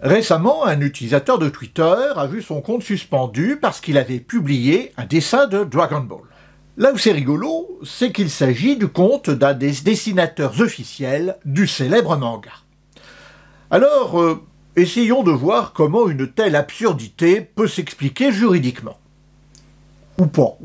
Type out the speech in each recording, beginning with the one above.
Récemment, un utilisateur de Twitter a vu son compte suspendu parce qu'il avait publié un dessin de Dragon Ball. Là où c'est rigolo, c'est qu'il s'agit du compte d'un des dessinateurs officiels du célèbre manga. Alors, euh, essayons de voir comment une telle absurdité peut s'expliquer juridiquement. Ou pas.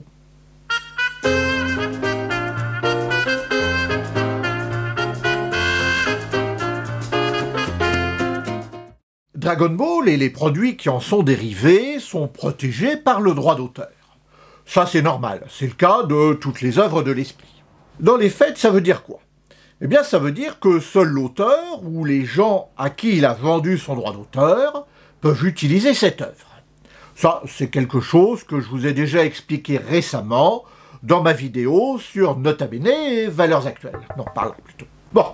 Dragon Ball et les produits qui en sont dérivés sont protégés par le droit d'auteur. Ça c'est normal, c'est le cas de toutes les œuvres de l'esprit. Dans les faits, ça veut dire quoi Eh bien ça veut dire que seul l'auteur ou les gens à qui il a vendu son droit d'auteur peuvent utiliser cette œuvre. Ça c'est quelque chose que je vous ai déjà expliqué récemment dans ma vidéo sur Nota Bene et Valeurs Actuelles. Non, par là plutôt. Bon,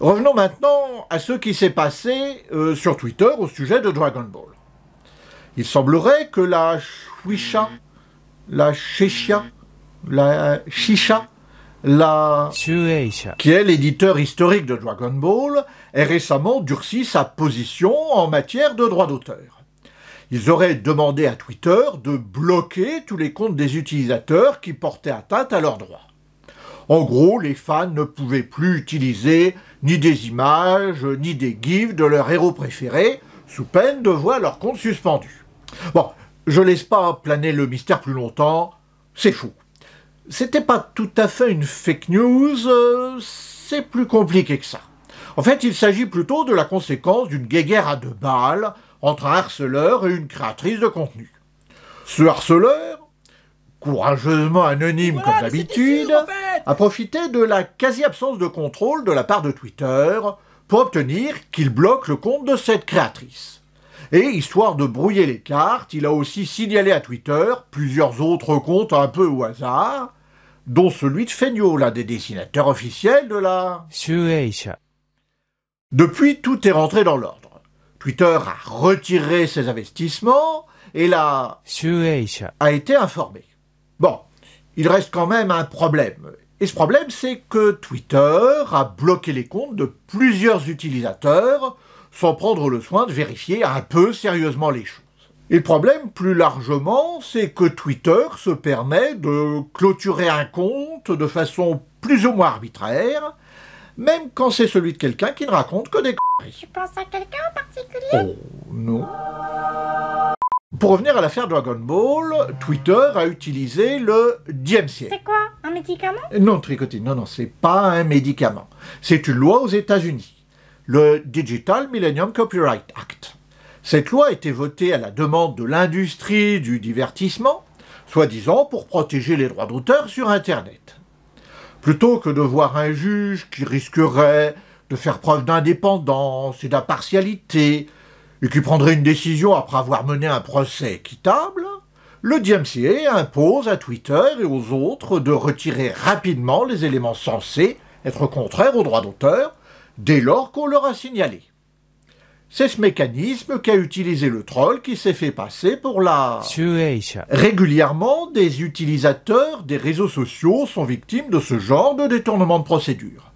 Revenons maintenant à ce qui s'est passé euh, sur Twitter au sujet de Dragon Ball. Il semblerait que la Shueisha, la Shisha, la Shisha, la... qui est l'éditeur historique de Dragon Ball, ait récemment durci sa position en matière de droit d'auteur. Ils auraient demandé à Twitter de bloquer tous les comptes des utilisateurs qui portaient atteinte à leurs droits. En gros, les fans ne pouvaient plus utiliser ni des images, ni des gifs de leur héros préféré, sous peine de voir leur compte suspendu. Bon, je laisse pas planer le mystère plus longtemps, c'est fou. C'était pas tout à fait une fake news, euh, c'est plus compliqué que ça. En fait, il s'agit plutôt de la conséquence d'une guéguerre à deux balles entre un harceleur et une créatrice de contenu. Ce harceleur, courageusement anonyme comme d'habitude, a profité de la quasi-absence de contrôle de la part de Twitter pour obtenir qu'il bloque le compte de cette créatrice. Et histoire de brouiller les cartes, il a aussi signalé à Twitter plusieurs autres comptes un peu au hasard, dont celui de Fenio, l'un des dessinateurs officiels de la Sueisha. Depuis, tout est rentré dans l'ordre. Twitter a retiré ses investissements et la Sueisha. a été informée. Bon, il reste quand même un problème, et ce problème, c'est que Twitter a bloqué les comptes de plusieurs utilisateurs sans prendre le soin de vérifier un peu sérieusement les choses. Et le problème, plus largement, c'est que Twitter se permet de clôturer un compte de façon plus ou moins arbitraire, même quand c'est celui de quelqu'un qui ne raconte que des c. Tu penses à quelqu'un en particulier Oh, non. Pour revenir à l'affaire Dragon Ball, Twitter a utilisé le DMC. C'est quoi Un médicament Non, Tricotine, non, non, c'est pas un médicament. C'est une loi aux États-Unis, le Digital Millennium Copyright Act. Cette loi a été votée à la demande de l'industrie du divertissement, soi-disant pour protéger les droits d'auteur sur Internet. Plutôt que de voir un juge qui risquerait de faire preuve d'indépendance et d'impartialité, et qui prendrait une décision après avoir mené un procès équitable, le DMCA impose à Twitter et aux autres de retirer rapidement les éléments censés être contraires aux droits d'auteur dès lors qu'on leur a signalé. C'est ce mécanisme qu'a utilisé le troll qui s'est fait passer pour la... Régulièrement, des utilisateurs des réseaux sociaux sont victimes de ce genre de détournement de procédure.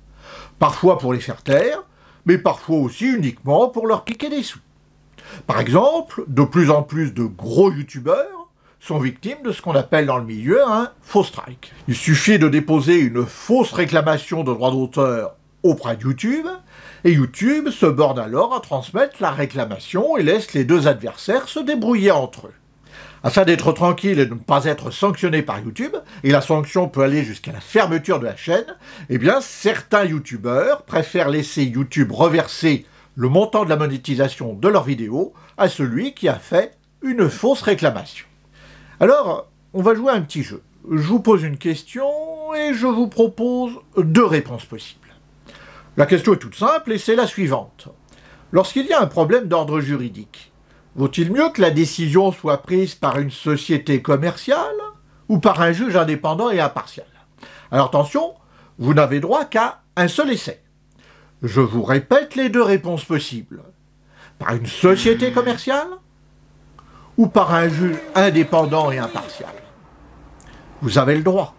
Parfois pour les faire taire, mais parfois aussi uniquement pour leur piquer des sous. Par exemple, de plus en plus de gros youtubeurs sont victimes de ce qu'on appelle dans le milieu un faux strike. Il suffit de déposer une fausse réclamation de droit d'auteur auprès de YouTube, et YouTube se borne alors à transmettre la réclamation et laisse les deux adversaires se débrouiller entre eux. Afin d'être tranquille et de ne pas être sanctionné par YouTube, et la sanction peut aller jusqu'à la fermeture de la chaîne, eh bien certains YouTubeurs préfèrent laisser YouTube reverser le montant de la monétisation de leur vidéo à celui qui a fait une fausse réclamation. Alors, on va jouer un petit jeu. Je vous pose une question et je vous propose deux réponses possibles. La question est toute simple et c'est la suivante. Lorsqu'il y a un problème d'ordre juridique, vaut-il mieux que la décision soit prise par une société commerciale ou par un juge indépendant et impartial Alors attention, vous n'avez droit qu'à un seul essai. Je vous répète les deux réponses possibles. Par une société commerciale ou par un juge indépendant et impartial. Vous avez le droit.